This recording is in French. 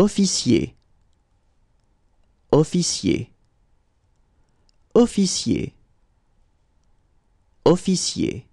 officier officier officier officier